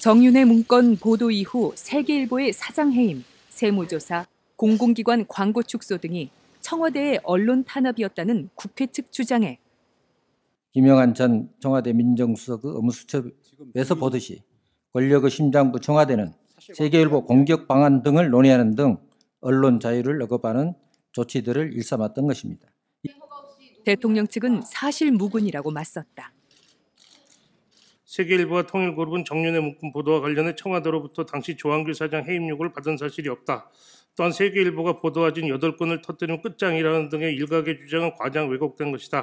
정윤회 문건 보도 이후 세계일보의 사장해임, 세무조사, 공공기관 광고 축소 등이 청와대의 언론 탄압이었다는 국회 측 주장에 김영한 전 청와대 민정수석 의무수첩에서 업 보듯이 권력의 심장부 청와대는 세계일보 뭐 공격 방안 등을 논의하는 등 언론 자유를 억압하는 조치들을 일삼았던 것입니다. 대통령 측은 사실무근이라고 맞섰다. 세계일보와 통일그룹은 정년에 묶은 보도와 관련해 청와대로부터 당시 조한길 사장 해임 요구를 받은 사실이 없다. 또한 세계일보가 보도하진 8덟 건을 터뜨린 끝장이라는 등의 일각의 주장은 과장 왜곡된 것이다.